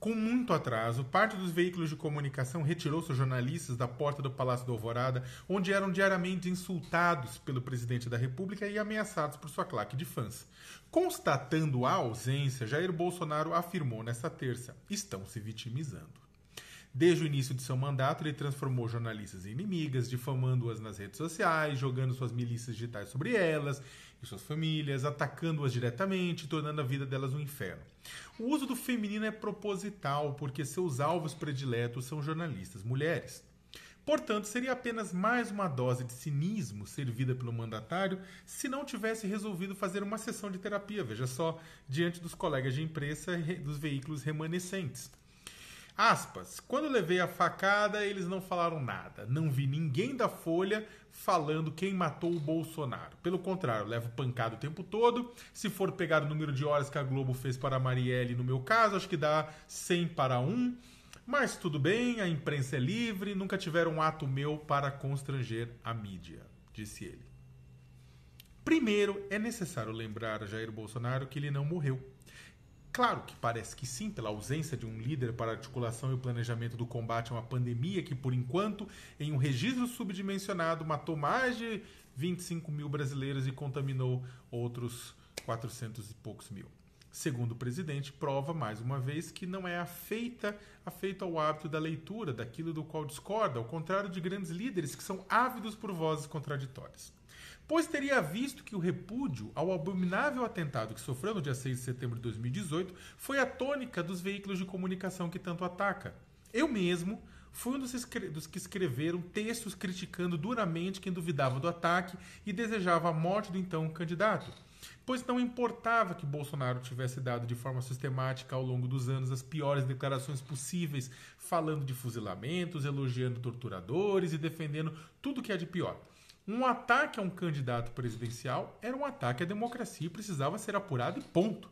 Com muito atraso, parte dos veículos de comunicação retirou seus jornalistas da porta do Palácio da Alvorada, onde eram diariamente insultados pelo presidente da República e ameaçados por sua claque de fãs. Constatando a ausência, Jair Bolsonaro afirmou nesta terça: estão se vitimizando. Desde o início de seu mandato, ele transformou jornalistas em inimigas, difamando-as nas redes sociais, jogando suas milícias digitais sobre elas e suas famílias, atacando-as diretamente, tornando a vida delas um inferno. O uso do feminino é proposital, porque seus alvos prediletos são jornalistas mulheres. Portanto, seria apenas mais uma dose de cinismo servida pelo mandatário se não tivesse resolvido fazer uma sessão de terapia, veja só, diante dos colegas de imprensa dos veículos remanescentes. Aspas. Quando levei a facada, eles não falaram nada. Não vi ninguém da Folha falando quem matou o Bolsonaro. Pelo contrário, levo pancada o tempo todo. Se for pegar o número de horas que a Globo fez para a Marielle, no meu caso, acho que dá 100 para 1. Mas tudo bem, a imprensa é livre, nunca tiveram um ato meu para constranger a mídia, disse ele. Primeiro, é necessário lembrar a Jair Bolsonaro que ele não morreu Claro que parece que sim, pela ausência de um líder para a articulação e o planejamento do combate a uma pandemia que, por enquanto, em um registro subdimensionado, matou mais de 25 mil brasileiros e contaminou outros 400 e poucos mil. Segundo o presidente, prova mais uma vez que não é afeita, afeito ao hábito da leitura, daquilo do qual discorda, ao contrário de grandes líderes que são ávidos por vozes contraditórias pois teria visto que o repúdio ao abominável atentado que sofreu no dia 6 de setembro de 2018 foi a tônica dos veículos de comunicação que tanto ataca. Eu mesmo fui um dos, que escreveram textos criticando duramente quem duvidava do ataque e desejava a morte do então candidato, pois não importava que Bolsonaro tivesse dado de forma sistemática ao longo dos anos as piores declarações possíveis, falando de fuzilamentos, elogiando torturadores e defendendo tudo que é de pior. Um ataque a um candidato presidencial era um ataque à democracia e precisava ser apurado e ponto.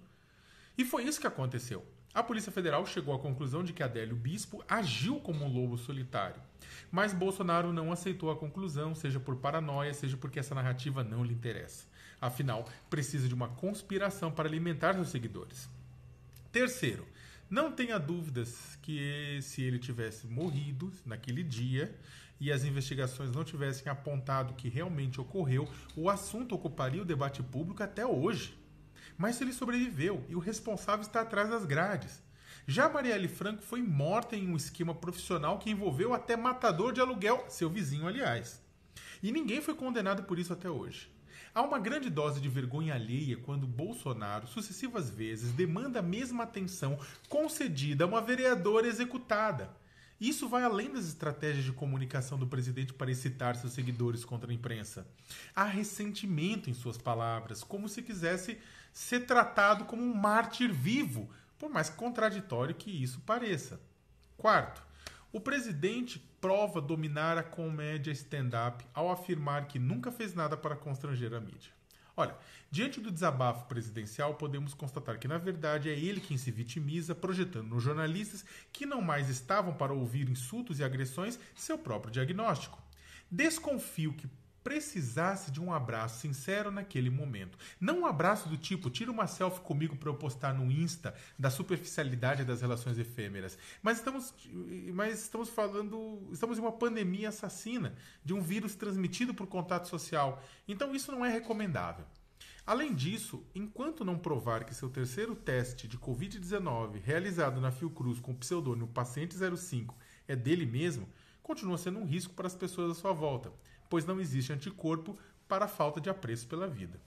E foi isso que aconteceu. A Polícia Federal chegou à conclusão de que Adélio Bispo agiu como um lobo solitário. Mas Bolsonaro não aceitou a conclusão, seja por paranoia, seja porque essa narrativa não lhe interessa. Afinal, precisa de uma conspiração para alimentar seus seguidores. Terceiro, não tenha dúvidas que se ele tivesse morrido naquele dia e as investigações não tivessem apontado que realmente ocorreu, o assunto ocuparia o debate público até hoje. Mas ele sobreviveu e o responsável está atrás das grades. Já Marielle Franco foi morta em um esquema profissional que envolveu até matador de aluguel, seu vizinho, aliás. E ninguém foi condenado por isso até hoje. Há uma grande dose de vergonha alheia quando Bolsonaro, sucessivas vezes, demanda a mesma atenção concedida a uma vereadora executada. Isso vai além das estratégias de comunicação do presidente para excitar seus seguidores contra a imprensa. Há ressentimento em suas palavras, como se quisesse ser tratado como um mártir vivo, por mais contraditório que isso pareça. Quarto, o presidente prova dominar a comédia stand-up ao afirmar que nunca fez nada para constranger a mídia. Olha, diante do desabafo presidencial, podemos constatar que, na verdade, é ele quem se vitimiza, projetando nos jornalistas que não mais estavam para ouvir insultos e agressões seu próprio diagnóstico. Desconfio que precisasse de um abraço sincero naquele momento. Não um abraço do tipo, tira uma selfie comigo para eu postar no Insta, da superficialidade das relações efêmeras. Mas estamos, mas estamos falando, estamos em uma pandemia assassina, de um vírus transmitido por contato social. Então isso não é recomendável. Além disso, enquanto não provar que seu terceiro teste de Covid-19 realizado na Fiocruz com o pseudônimo Paciente 05 é dele mesmo, continua sendo um risco para as pessoas à sua volta, pois não existe anticorpo para a falta de apreço pela vida.